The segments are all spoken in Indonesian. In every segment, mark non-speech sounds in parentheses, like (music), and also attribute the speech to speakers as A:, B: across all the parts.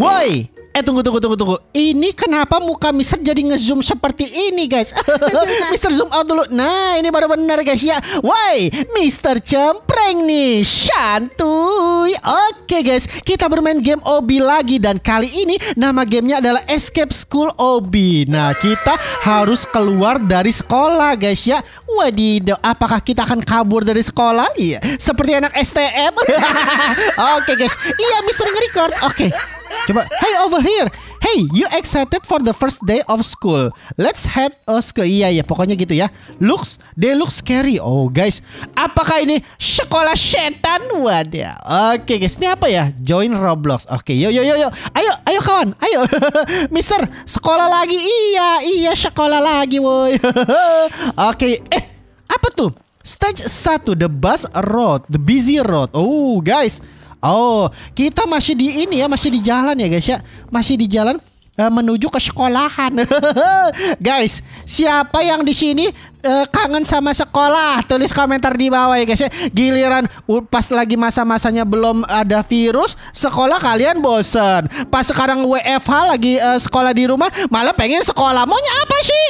A: Woi, eh tunggu tunggu tunggu tunggu. Ini kenapa muka Mister jadi ngezoom seperti ini, guys? (laughs) Mister zoom out dulu. Nah, ini baru benar guys ya. Woi, Mister Cem Slank nih Santuy Oke guys Kita bermain game Obi lagi Dan kali ini Nama gamenya adalah Escape School Obi Nah kita harus keluar dari sekolah guys ya Wadidaw Apakah kita akan kabur dari sekolah? Iya Seperti anak STM (laughs) Oke guys Iya Mr. nge Oke Coba Hey over here Hey, you excited for the first day of school? Let's head us ke iya ya, pokoknya gitu ya. Looks, they look scary. Oh guys, apakah ini sekolah setan? Waduh. Oke okay, guys, ini apa ya? Join Roblox. Oke, okay, yo yo yo yo. Ayo, ayo kawan, ayo. (laughs) Mister, sekolah lagi. Iya, iya sekolah lagi, woi. (laughs) Oke, okay. eh apa tuh? Stage 1 The Bus Road, The Busy Road. Oh, guys. Oh, kita masih di ini ya, masih di jalan ya guys ya. Masih di jalan uh, menuju ke sekolahan. (laughs) guys, siapa yang di sini uh, kangen sama sekolah? Tulis komentar di bawah ya guys ya. Giliran pas lagi masa-masanya belum ada virus, sekolah kalian bosen. Pas sekarang WFH lagi uh, sekolah di rumah, malah pengen sekolah. Maunya apa sih?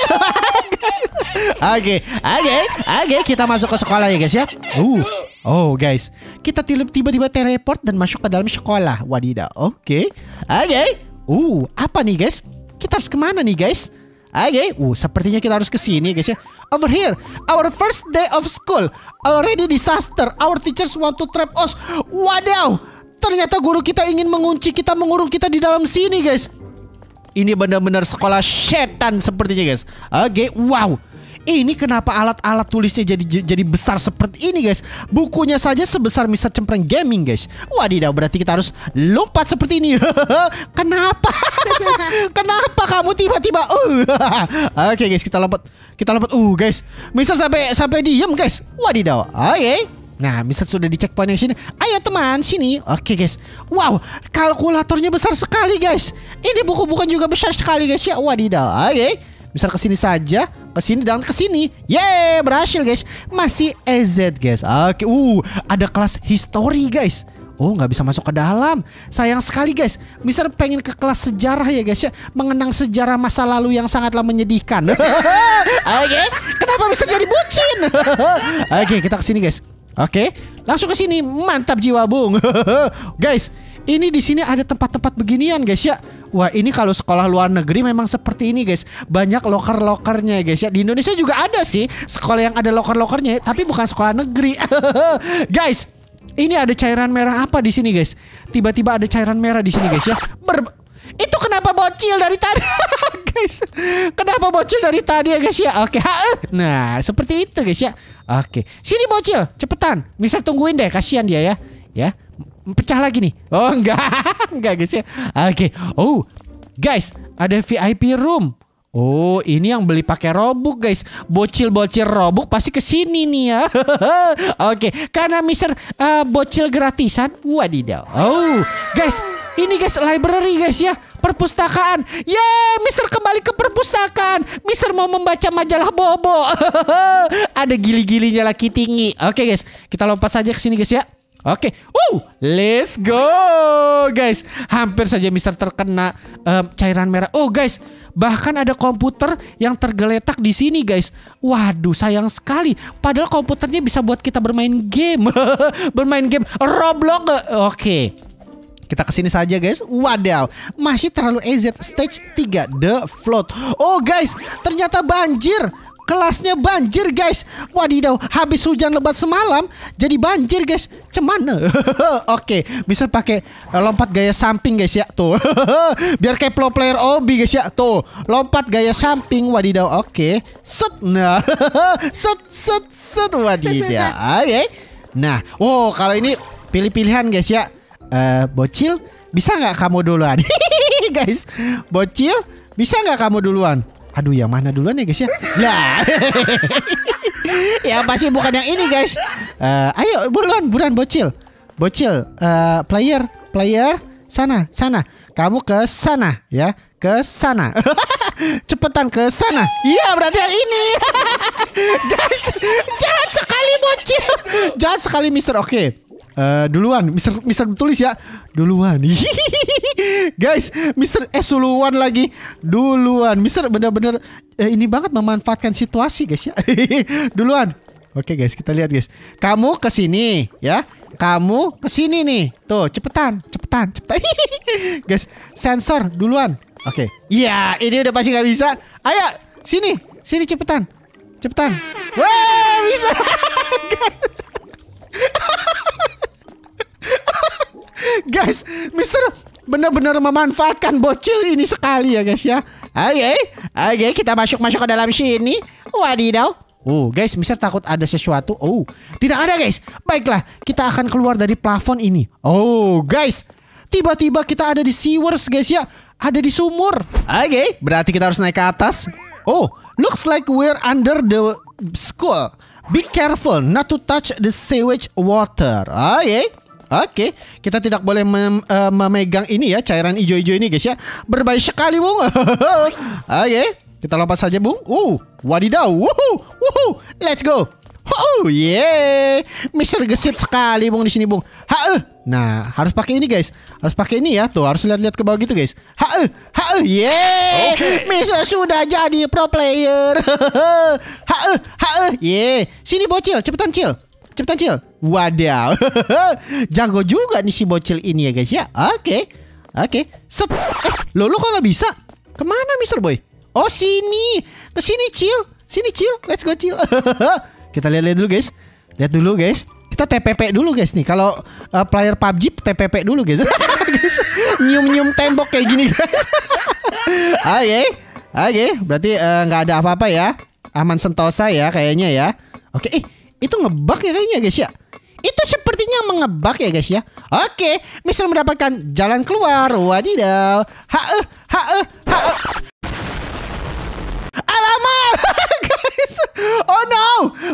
A: (laughs) Oke, oke, oke, kita masuk ke sekolah ya guys ya. Uh. Oh guys, kita tiba-tiba teleport dan masuk ke dalam sekolah. Wadidah, oke. Okay. Oke. Okay. Uh, apa nih guys? Kita harus kemana nih guys? Oke, okay. uh, sepertinya kita harus ke sini guys ya. Over here, our first day of school. Already disaster. Our teachers want to trap us. Wadaw, ternyata guru kita ingin mengunci kita, mengurung kita di dalam sini guys. Ini benar-benar sekolah setan sepertinya guys. Oke, okay. wow. Eh, ini kenapa alat-alat tulisnya jadi jadi besar seperti ini guys bukunya saja sebesar misal cempreng gaming guys wadidaw berarti kita harus lompat seperti ini (laughs) kenapa (laughs) kenapa kamu tiba-tiba uh, (laughs) oke okay, guys kita lompat kita lompat uh guys misal sampai sampai diem guys wadidaw oke okay. Nah, misal sudah di checkpoint yang sini. Ayo teman, sini. Oke, guys. Wow, kalkulatornya besar sekali, guys. Ini buku buku juga besar sekali, guys. Ya, wadidaw. Oke. Okay. Bisa kesini saja, kesini dan kesini. Yeay, berhasil guys. Masih EZ guys. Oke, uh, ada kelas history guys. Oh nggak bisa masuk ke dalam Sayang sekali guys misal pengen ke kelas sejarah ya guys ya Mengenang sejarah masa lalu yang sangatlah menyedihkan (laughs) Oke okay. Kenapa bisa jadi bucin (laughs) Oke okay, kita kesini guys Oke okay. Langsung kesini Mantap jiwa bung (laughs) Guys ini di sini ada tempat-tempat beginian guys ya Wah ini kalau sekolah luar negeri memang seperti ini guys. Banyak loker-lokernya guys ya. Di Indonesia juga ada sih sekolah yang ada loker-lokernya, tapi bukan sekolah negeri. (laughs) guys, ini ada cairan merah apa di sini guys? Tiba-tiba ada cairan merah di sini guys ya. Ber itu kenapa bocil dari tadi (laughs) guys? Kenapa bocil dari tadi ya guys ya? Oke, eh. nah seperti itu guys ya. Oke, sini bocil, cepetan. Misal tungguin deh, kasihan dia ya. Ya, pecah lagi nih. Oh (laughs) enggak, enggak guys ya. Oke. Okay. Oh, guys, ada VIP room. Oh, ini yang beli pakai robuk, guys. Bocil-bocil robuk pasti ke sini nih ya. (laughs) Oke, okay. karena Mister uh, bocil gratisan. Wadidaw. Oh, guys, ini guys library guys ya Perpustakaan Yeay Mister kembali ke perpustakaan Mister mau membaca majalah Bobo (laughs) Ada gili-gilinya lagi tinggi Oke guys Kita lompat saja ke sini guys ya Oke, okay. uh, let's go, guys. Hampir saja Mister terkena um, cairan merah. Oh, guys, bahkan ada komputer yang tergeletak di sini, guys. Waduh, sayang sekali. Padahal komputernya bisa buat kita bermain game, (laughs) bermain game Roblox. Oke. Okay. Kita kesini saja guys Wadaw Masih terlalu EZ Stage 3 The Float Oh guys Ternyata banjir kelasnya banjir guys Wadidaw habis hujan lebat semalam jadi banjir guys Cemana (laughs) Oke bisa pakai eh, lompat gaya samping guys ya Tuh (laughs) biar kayak pro player obi guys ya Tuh lompat gaya samping wadidaw Oke set nah (laughs) set set set wadidaw Oke Nah oh kalau ini pilih-pilihan guys ya uh, Bocil bisa nggak kamu duluan guys Bocil bisa nggak kamu duluan Aduh yang mana duluan ya guys ya Lah (laughs) Ya pasti bukan yang ini guys uh, Ayo buruan buruan bocil Bocil uh, Player Player Sana Sana Kamu ke sana Ya Ke sana (laughs) Cepetan ke sana Iya berarti yang ini (laughs) Guys Jahat sekali bocil Jahat sekali mister Oke okay. Uh, duluan, Mister Mister tulis ya, duluan. (laughs) Guys, Mister eh duluan lagi, duluan. Mister bener-bener eh, ini banget memanfaatkan situasi guys ya, (laughs) duluan. Oke guys, kita lihat guys. Kamu kesini ya. Kamu kesini nih. Tuh, cepetan, cepetan, cepetan. (laughs) guys, sensor duluan. Oke. Okay. Iya, ini udah pasti nggak bisa. Ayo, sini. Sini cepetan. Cepetan. Wah, bisa. guys, Mister benar-benar memanfaatkan bocil ini sekali ya guys ya. Oke, eh. oke kita masuk-masuk ke dalam sini. Wadidaw. Oh guys, Mister takut ada sesuatu. Oh, tidak ada guys. Baiklah, kita akan keluar dari plafon ini. Oh guys, tiba-tiba kita ada di sewers guys ya. Ada di sumur. Oke, okay, eh. berarti kita harus naik ke atas. Oh, looks like we're under the school. Be careful not to touch the sewage water. Oke. Okay. Eh. Oke, kita tidak boleh mem, uh, memegang ini ya cairan ijo-ijo ini guys ya. Berbahaya sekali bung. (laughs) Oke, okay. kita lompat saja bung. Uh, wadidaw. Woohoo, woohoo. Let's go. Oh yeah, Mister gesit sekali bung di sini bung. Ha, eh. Nah, harus pakai ini guys. Harus pakai ini ya. Tuh, harus lihat-lihat ke bawah gitu guys. Ha, eh. ha, yeah. Okay. Mister sudah jadi pro player. (laughs) ha, ha, yeah. Sini bocil, cepetan cil. Cepetan Cil Wadaw (laughs) Jago juga nih si bocil ini ya guys ya Oke okay. Oke okay. Set Eh lo, lo kok gak bisa Kemana Mister Boy Oh sini Kesini Cil Sini Cil Let's go Cil (laughs) Kita lihat-lihat dulu guys Lihat dulu guys kita TPP dulu guys nih kalau uh, player PUBG TPP dulu (laughs) guys nyium-nyium tembok kayak gini guys oke okay. oke okay. berarti eh, nggak uh, ada apa-apa ya aman sentosa ya kayaknya ya oke okay. eh itu ngebak ya kayaknya guys ya. Itu sepertinya mengebak ya guys ya. Oke, misal mendapatkan jalan keluar. Wadidaw. -e, ha -e. Alamak, (laughs) guys. Oh no.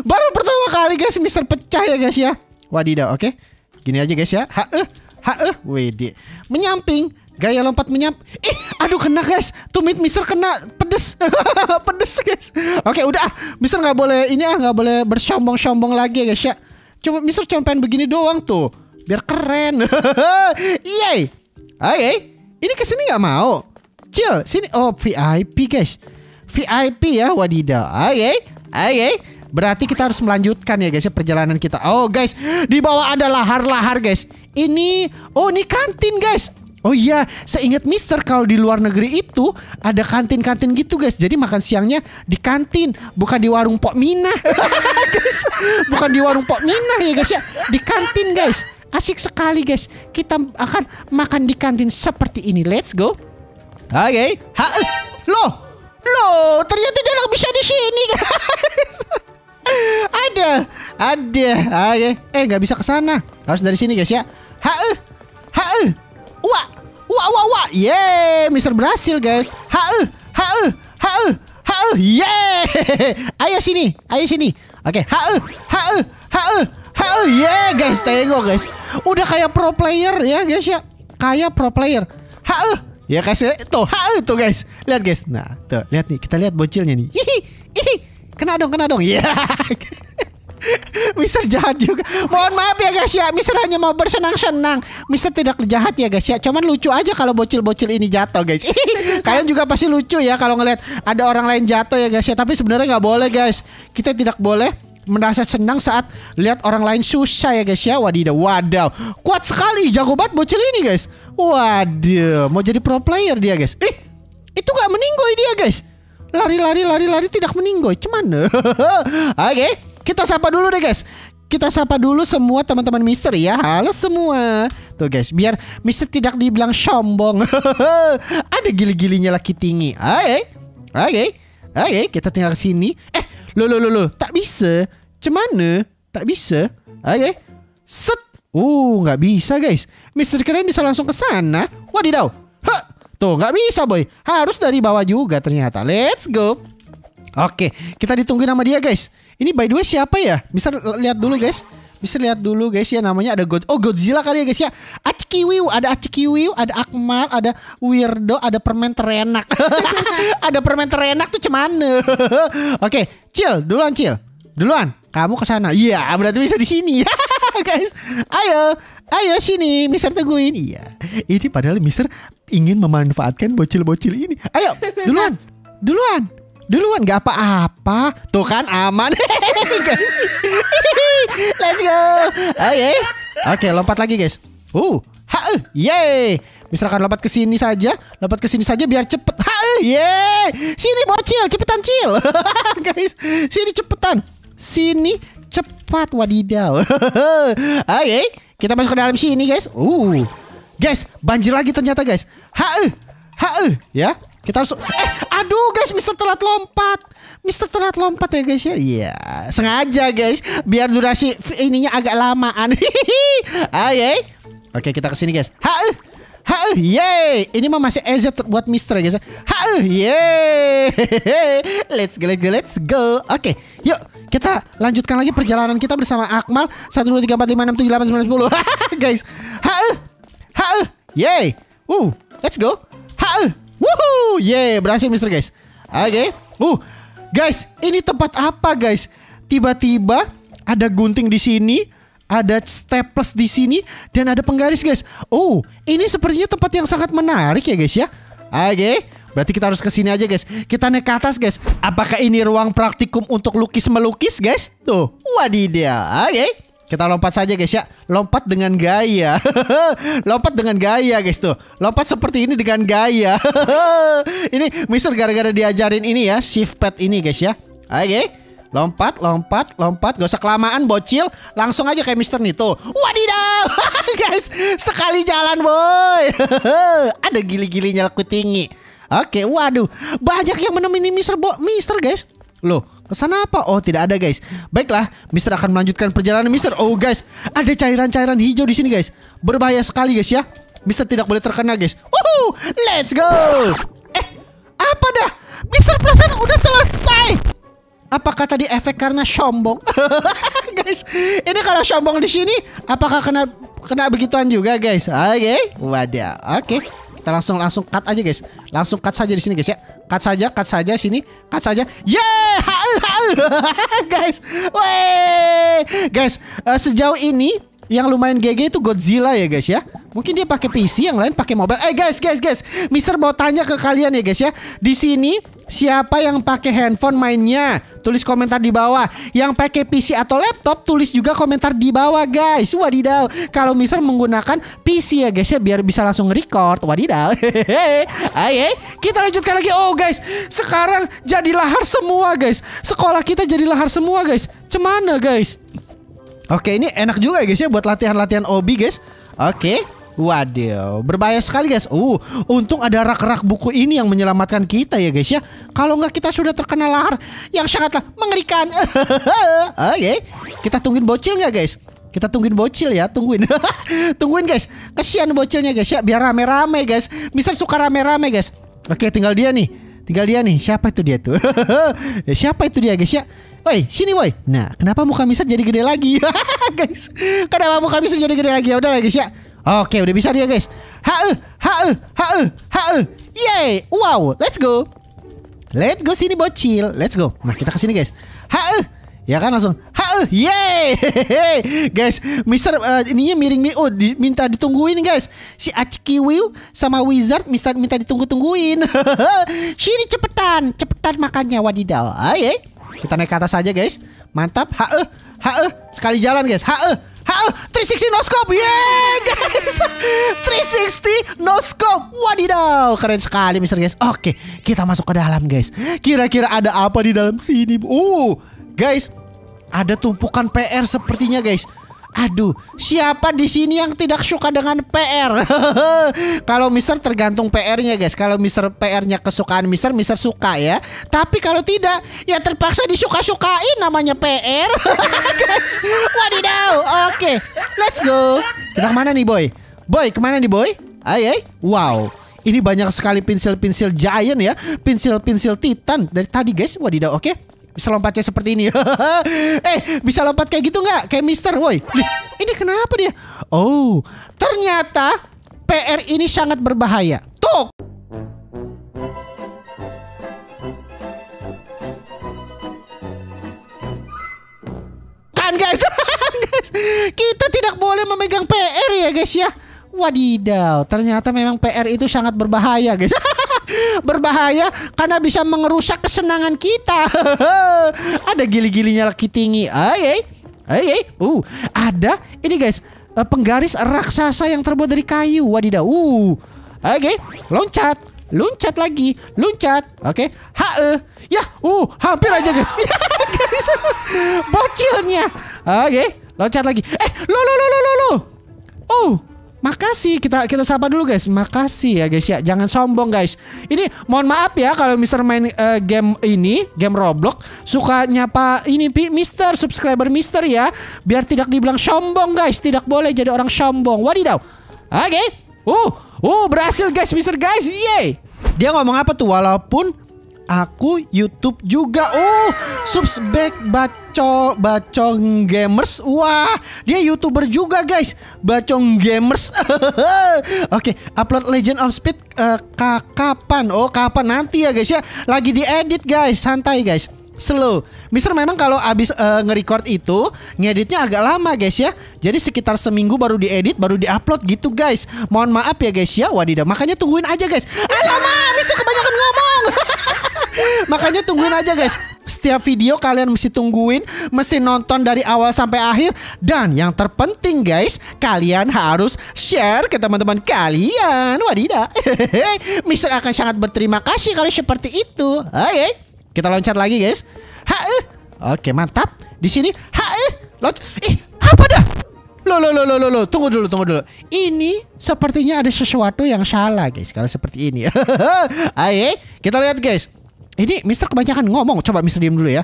A: Baru pertama kali guys Mister pecah ya guys ya. Wadidaw, oke. Okay. Gini aja guys ya. ha ha -e. wede. Menyamping. Gaya lompat menyap. Ih, aduh kena guys. Tumit Mister kena pedes. (laughs) pedes guys. Oke, udah ah. Mister nggak boleh ini ah, nggak boleh bersombong-sombong lagi guys ya. Cuma Mister cuma pengen begini doang tuh. Biar keren. (laughs) Iya, Oke. Eh. Eh. Ini kesini nggak mau. Chill, sini. Oh, VIP guys. VIP ya, wadidaw. Oke. Eh. Oke. Berarti kita harus melanjutkan ya guys ya perjalanan kita. Oh guys, di bawah ada lahar-lahar guys. Ini oh ini kantin guys. Oh iya, seingat Mister kalau di luar negeri itu ada kantin-kantin gitu guys. Jadi makan siangnya di kantin, bukan di warung Pok Minah. (laughs) bukan di warung Pok Minah ya guys ya, di kantin guys. Asik sekali guys. Kita akan makan di kantin seperti ini. Let's go. Oke. Okay. Ha eh, loh. Loh, ternyata dia bisa di sini guys. ada, ada. Oke. Eh, nggak bisa ke sana. Harus dari sini guys ya. Ha eh. ha eh. Wah, wah, wah, wah. Yeay, Mister berhasil guys. Hae, hae, hae, hae. Yeay. Ayo sini, ayo sini. Oke, okay. hae, hae, hae, hae. Yeay guys, tengok guys. Udah kayak pro player ya guys ya. Kayak pro player. Hae. Ya guys, ya. tuh, hae tuh guys. Lihat guys. Nah, tuh, lihat nih. Kita lihat bocilnya nih. Hihi, hihi. Kena dong, kena dong. Ya. Yeah. (laughs) (laughs) Mister jahat juga. Mohon maaf ya guys ya, Mister hanya mau bersenang-senang. Mister tidak jahat ya guys ya. Cuman lucu aja kalau bocil-bocil ini jatuh guys. (laughs) (laughs) Kalian juga pasti lucu ya kalau ngeliat ada orang lain jatuh ya guys ya. Tapi sebenarnya nggak boleh guys. Kita tidak boleh merasa senang saat lihat orang lain susah ya guys ya. Wadidaw, wadaw. Kuat sekali, jago banget bocil ini guys. Waduh, mau jadi pro player dia guys. Ih. itu gak meninggoy dia guys. Lari-lari lari-lari tidak meninggoy. Cuman. Oke. Okay. Kita sapa dulu deh guys. Kita sapa dulu semua teman-teman Mister ya. Halo semua. Tuh guys, biar Mister tidak dibilang sombong. (laughs) Ada gili-gilinya laki tinggi. Oke. Oke. Oke, kita tinggal sini. Eh, lo lo lo lo, tak bisa. Cemana? Tak bisa. Oke. Set. Uh, nggak bisa guys. Mister keren bisa langsung ke sana. Wadidaw. Hah. Tuh, nggak bisa boy. Harus dari bawah juga ternyata. Let's go. Oke, kita ditungguin sama dia guys. Ini by the way siapa ya? Bisa lihat dulu guys. Bisa lihat dulu guys ya namanya ada God Oh Godzilla kali ya guys ya. Acikiwiu, ada Acikiwiu, ada Akmal, ada Weirdo, ada permen terenak. (laughs) ada permen terenak tuh cuman. (laughs) Oke, okay, chill duluan chill. Duluan kamu ke sana. Iya, yeah, berarti bisa di sini ya. (laughs) guys, ayo, ayo sini, Mister teguin, Iya, ini padahal Mister ingin memanfaatkan bocil-bocil ini. Ayo, duluan, duluan. Duluan gak apa-apa. Tuh kan aman. (laughs) Let's go. Oh, Oke. Okay. Oke, okay, lompat lagi guys. Uh. Ha, eh, yeay. Misalkan lompat ke sini saja, lompat ke sini saja biar cepet. Ha, eh, yeay. Sini bocil, cepetan cil. (laughs) guys, sini cepetan. Sini cepat wadidaw. (laughs) Oke, oh, kita masuk ke dalam sini guys. Uh. Guys, banjir lagi ternyata guys. Ha, eh, ha, ya. Kita harus eh Aduh guys, Mister telat lompat. Mister telat lompat ya guys ya. Iya, yeah. sengaja guys, biar durasi ininya agak lamaan. (laughs) Oke okay, kita kesini guys. Ha. -uh. Ha. -uh. Yeay. Ini mah masih EZ buat Mister ya, guys. Ha. -uh. Yeay. let's go, let's go, let's go. Oke, okay, yuk kita lanjutkan lagi perjalanan kita bersama Akmal 1 2 3 4 5 6 7 8 9 10. guys. Ha. Ha. Yeay. Uh, let's go. Woohoo! yeah, berhasil Mister guys. Oke. Okay. Uh, guys, ini tempat apa guys? Tiba-tiba ada gunting di sini, ada staples di sini dan ada penggaris guys. Oh, ini sepertinya tempat yang sangat menarik ya guys ya. Oke. Okay. Berarti kita harus ke sini aja guys. Kita naik ke atas guys. Apakah ini ruang praktikum untuk lukis melukis guys? Tuh, wadidaw. Oke. Okay. Kita lompat saja guys ya. Lompat dengan gaya. (laughs) lompat dengan gaya guys tuh. Lompat seperti ini dengan gaya. (laughs) ini Mister gara-gara diajarin ini ya, shift pad ini guys ya. Oke. Okay. Lompat, lompat, lompat Gak usah kelamaan bocil Langsung aja kayak Mister nih tuh. Wadidaw (laughs) Guys Sekali jalan boy Ada gili-gilinya tinggi. Oke waduh Banyak yang menemani Mister Bo Mister guys Loh Pesan apa? Oh, tidak ada, guys. Baiklah, Mister akan melanjutkan perjalanan Mister. Oh, guys, ada cairan-cairan hijau di sini, guys. Berbahaya sekali, guys ya. Mister tidak boleh terkena, guys. Woohoo! Let's go! Eh, apa dah? Mister perasaan udah selesai. Apakah tadi efek karena sombong? (laughs) guys, ini kalau sombong di sini apakah kena kena begituan juga, guys? Oke. Okay. Wadah. Oke. Okay. Kita langsung langsung cut aja guys. Langsung cut saja di sini guys ya. Cut saja, cut saja sini, cut saja. Yeah, (laughs) guys. Wey, guys. Eh, sejauh ini yang lumayan GG itu Godzilla ya guys ya. Mungkin dia pakai PC, yang lain pakai mobile. Eh guys, guys, guys. Mister mau tanya ke kalian ya guys ya. Di sini siapa yang pakai handphone mainnya? Tulis komentar di bawah. Yang pakai PC atau laptop tulis juga komentar di bawah guys. Wadidaw. Kalau Mister menggunakan PC ya guys ya biar bisa langsung record. Wadidaw. Aye, (laughs) kita lanjutkan lagi. Oh guys, sekarang jadi lahar semua guys. Sekolah kita jadi lahar semua guys. Cemana guys? Oke, ini enak juga ya, guys ya buat latihan-latihan obi guys. Oke. Waduh, berbahaya sekali guys. Uh, untung ada rak-rak buku ini yang menyelamatkan kita ya guys ya. Kalau nggak kita sudah terkena lahar yang sangatlah mengerikan. (laughs) Oke, kita tungguin bocil nggak guys? Kita tungguin bocil ya, tungguin. (laughs) tungguin guys. Kasihan bocilnya guys ya, biar rame-rame guys. Misal suka rame-rame guys. Oke, tinggal dia nih. Tinggal dia nih. Siapa itu dia tuh? (laughs) siapa itu dia guys ya? Woi sini woi Nah kenapa muka Misa jadi gede lagi (laughs) Guys Kenapa muka Misa jadi gede lagi ya udah guys ya Oke udah bisa dia guys ha Hae ha Hae Yeay Wow Let's go Let's go sini bocil Let's go Nah kita sini guys Hae Ya kan langsung Hae Yeay (laughs) Guys Mister uh, ininya miring miring Oh di, minta ditungguin guys Si Will Sama Wizard Mister minta ditunggu-tungguin (laughs) Sini cepetan Cepetan makannya wadidaw Ayo ah, kita naik ke atas aja guys. Mantap. Hae. Hae. Sekali jalan guys. Hae. Hae. 360 no scope. Yeay guys. 360 no scope. Wadidaw. Keren sekali Mister guys. Oke. Kita masuk ke dalam guys. Kira-kira ada apa di dalam sini? Uh. Guys. Ada tumpukan PR sepertinya guys. Aduh, siapa di sini yang tidak suka dengan PR? (laughs) kalau Mister tergantung PR-nya, guys. Kalau Mister PR-nya kesukaan Mister, Mister suka ya. Tapi kalau tidak, ya terpaksa disuka-sukain namanya PR. (laughs) guys, wadidaw. Oke, okay, let's go. Kita mana nih, Boy? Boy, kemana nih, Boy? Ayo, Wow. Ini banyak sekali pensil-pensil giant ya Pensil-pensil titan Dari tadi guys Wadidaw oke okay? Bisa lompatnya seperti ini. (laughs) eh, bisa lompat kayak gitu nggak? Kayak Mister, woi. Ini kenapa dia? Oh, ternyata PR ini sangat berbahaya. Tuh. Kan guys, (laughs) guys, kita tidak boleh memegang PR ya guys ya. Wadidaw, ternyata memang PR itu sangat berbahaya guys. (laughs) berbahaya karena bisa merusak kesenangan kita. (laughs) ada gili-gilinya lagi tinggi. Ay, ay, ay, Uh, ada ini guys eh, penggaris raksasa yang terbuat dari kayu. Wadidaw. Uh. Oke, okay. loncat. Loncat lagi, loncat. Oke. Okay. Ha Ya, uh, hampir aja guys. guys. (laughs) Bocilnya. Oke, okay. loncat lagi. Eh, lo lo lo lo lo. Oh. Makasih kita kita sapa dulu guys. Makasih ya guys ya. Jangan sombong guys. Ini mohon maaf ya kalau Mister main uh, game ini, game Roblox suka nyapa ini Pi Mister subscriber Mister ya. Biar tidak dibilang sombong guys. Tidak boleh jadi orang sombong. Wadidaw. Oke. Okay. Uh, uh berhasil guys Mister guys. Yeay. Dia ngomong apa tuh walaupun aku YouTube juga. Oh, back baco bacong gamers. Wah, dia YouTuber juga, guys. Bacong gamers. (laughs) Oke, okay, upload Legend of Speed uh, kapan? Oh, kapan nanti ya, guys ya. Lagi diedit, guys. Santai, guys slow. Mister memang kalau abis uh, nge-record itu ngeditnya agak lama guys ya. Jadi sekitar seminggu baru diedit, baru diupload gitu guys. Mohon maaf ya guys ya. Wadidah, makanya tungguin aja guys. Alamak, Mister kebanyakan ngomong. (laughs) Makanya tungguin aja guys. Setiap video kalian mesti tungguin, mesti nonton dari awal sampai akhir dan yang terpenting guys, kalian harus share ke teman-teman kalian. Wadidah. (laughs) Mister akan sangat berterima kasih kalau seperti itu. Oke. Kita loncat lagi guys. Ha -eh. Oke, mantap. Di sini ha -eh. Lot ih, apa dah? Loh, loh, loh, loh, loh, tunggu dulu, tunggu dulu. Ini sepertinya ada sesuatu yang salah, guys. Kalau seperti ini, ayo (laughs) kita lihat, guys. Ini Mister kebanyakan ngomong. Coba Mister diam dulu ya.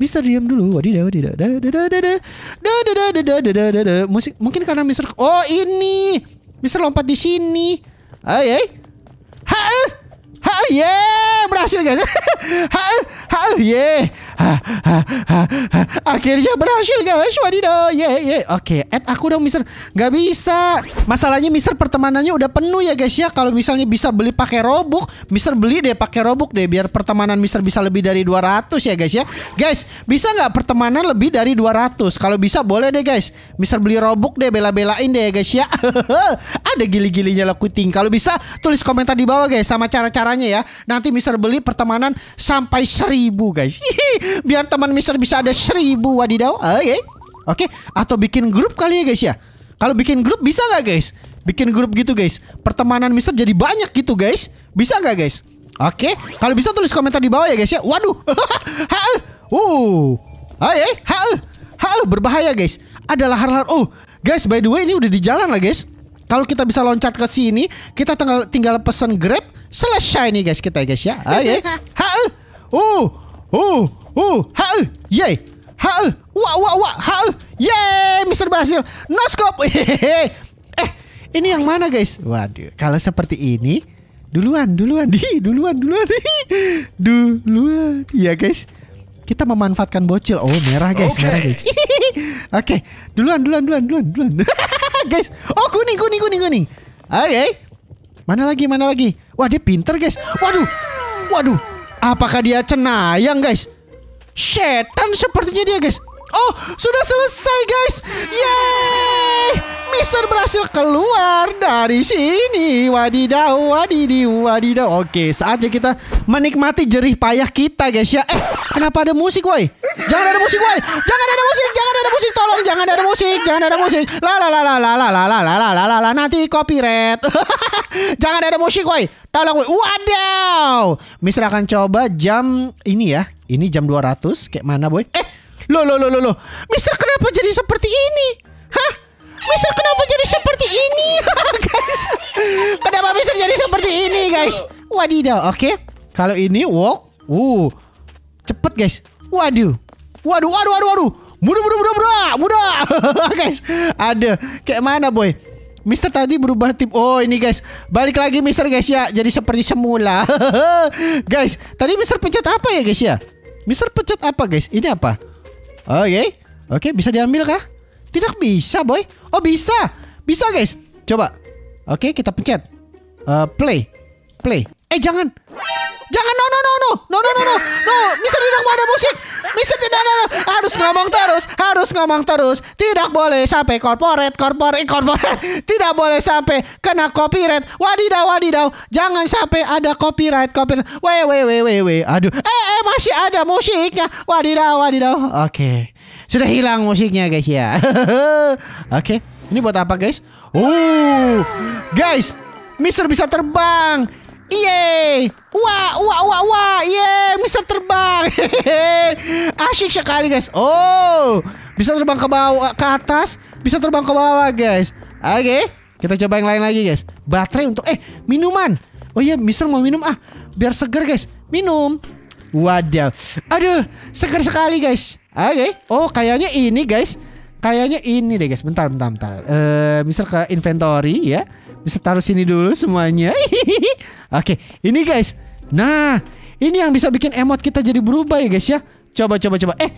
A: Mister diam dulu. Wadidaw, Musik mungkin karena Mister Oh, ini. Mister lompat di sini. Ay, Ha, ha, ya berhasil guys. (laughs) ha, ha, yeah. hah, hah, hah, Akhirnya berhasil guys. Wadidaw. Yeah, yeah. Oke, okay. add aku dong Mister. Gak bisa. Masalahnya Mister pertemanannya udah penuh ya guys ya. Kalau misalnya bisa beli pakai robux, Mister beli deh pakai robux deh biar pertemanan Mister bisa lebih dari 200 ya guys ya. Guys, bisa nggak pertemanan lebih dari 200? Kalau bisa boleh deh guys. Mister beli robux deh bela-belain deh guys ya. (laughs) Ada gili-gilinya lah kuting. Kalau bisa tulis komentar di bawah guys sama cara-caranya ya. Nanti Mister beli pertemanan sampai seribu guys. Biar teman Mister bisa ada seribu wadidaw. Eh, eh. Oke. Okay. Oke, okay. atau bikin grup kali ya guys ya. Kalau bikin grup bisa nggak guys? Bikin grup gitu guys. Pertemanan Mister jadi banyak gitu guys. Bisa nggak guys? Oke, okay. kalau bisa tulis komentar di bawah ya guys ya. Waduh. (laughs) ha Uh. Oke, eh, ha ha berbahaya guys. Adalah hal-hal oh, guys by the way ini udah di jalan lah guys. Kalau kita bisa loncat ke sini, kita tinggal tinggal pesan Grab Selesai nih guys kita guys ya. Aye. Ah, (laughs) ha. Uh. Uh. Uh. Ha. Eh. Yay. Ha. Wah eh. wah wah. Ha. Eh. Yay, Mr. Basil. No scope. Hehehe. (laughs) Eh, ini yang mana guys? Waduh, kalau seperti ini duluan, duluan di, (laughs) duluan, duluan di. Duluan. ya guys. Kita memanfaatkan bocil. Oh, merah guys, okay. merah guys. Oke, okay. duluan, duluan, duluan, duluan, duluan. guys. Oh, kuning, kuning, kuning, kuning. Oke. Okay. Mana lagi? Mana lagi? Wah, dia pinter, guys. Waduh. Waduh. Apakah dia cenayang, guys? Setan sepertinya dia, guys. Oh, sudah selesai guys. Yeay! Mister berhasil keluar dari sini. Wadidaw, wadidaw, wadidaw. Oke, saatnya kita menikmati jerih payah kita guys ya. Eh, kenapa ada musik woi? Jangan ada musik woi. Jangan ada musik, jangan ada musik. Tolong jangan ada musik, jangan ada musik. La la la la la la la la la la la la nanti copyright. jangan ada musik woi. Tolong woi. Wadaw. Mister akan coba jam ini ya. Ini jam 200 kayak mana boy? Eh, Loh, loh, loh, loh, loh. Mister, kenapa jadi seperti ini? Hah? Mister kenapa jadi seperti ini, (laughs) guys? Kenapa Mister jadi seperti ini, guys? Wadidaw, oke. Okay. Kalau ini walk, uh, cepet guys. Waduh, waduh, waduh, waduh, waduh. Mudah, mudah, mudah, mudah, mudah, (laughs) guys. Ada, kayak mana boy? Mister tadi berubah tip, Oh ini guys, balik lagi Mister guys ya. Jadi seperti semula, (laughs) guys. Tadi Mister pencet apa ya guys ya? Mister pencet apa guys? Ini apa? Oh, iya. Oke. Okay. Oke, okay, bisa diambil kah? Tidak bisa, boy. Oh, bisa. Bisa, guys. Coba. Oke, okay, kita pencet. Uh, play. Play. Eh jangan. Jangan no no no no. No no no no. No, Mister tidak mau ada musik. Mister tidak ada. Harus ngomong terus, harus ngomong terus. Tidak boleh sampai korporat, korporat, korporat. Eh, tidak boleh sampai kena copyright. Wadidaw, wadidaw. Jangan sampai ada copyright, copyright. We we we we we. Aduh. Eh, eh masih ada musiknya. Wadidaw, wadidaw. Oke. Okay. Sudah hilang musiknya, guys ya. (laughs) Oke. Okay. Ini buat apa, guys? Uh, Guys, Mister bisa terbang. Iye! Wah, wah, wah, wah! Iye, bisa terbang! (laughs) Asyik sekali, guys. Oh, bisa terbang ke bawah, ke atas, bisa terbang ke bawah, guys. Oke, kita coba yang lain lagi, guys. Baterai untuk eh minuman. Oh iya, Mister mau minum ah, biar seger, guys. Minum. Waduh. Aduh, seger sekali, guys. Oke. Oh, kayaknya ini, guys. Kayaknya ini deh, guys. Bentar, bentar, bentar. Eh, Mister ke inventory ya bisa taruh sini dulu semuanya. (laughs) Oke, okay, ini guys. Nah, ini yang bisa bikin emot kita jadi berubah ya guys ya. Coba coba coba. Eh,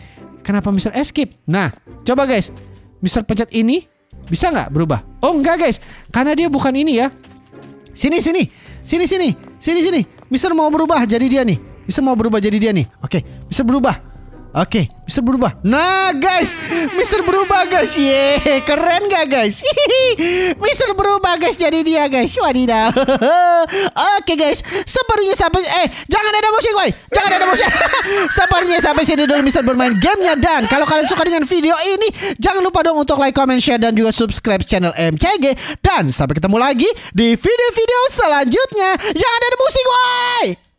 A: kenapa Mister escape? Nah, coba guys. Mister pencet ini bisa nggak berubah? Oh enggak guys, karena dia bukan ini ya. Sini sini, sini sini, sini sini. Mister mau berubah jadi dia nih. Mister mau berubah jadi dia nih. Oke, okay. Mister berubah. Oke, okay, Mister berubah. Nah, guys, Mister berubah, guys. Ye, keren gak, guys? (laughs) Mister berubah, guys. Jadi dia, guys. Wadidaw. (laughs) Oke, okay, guys. Sepertinya sampai eh jangan ada musik, woi. Jangan ada musik. (laughs) Sepertinya sampai sini dulu Mister bermain gamenya dan kalau kalian suka dengan video ini, jangan lupa dong untuk like, comment, share dan juga subscribe channel MCG dan sampai ketemu lagi di video-video selanjutnya. Jangan ada musik, woi.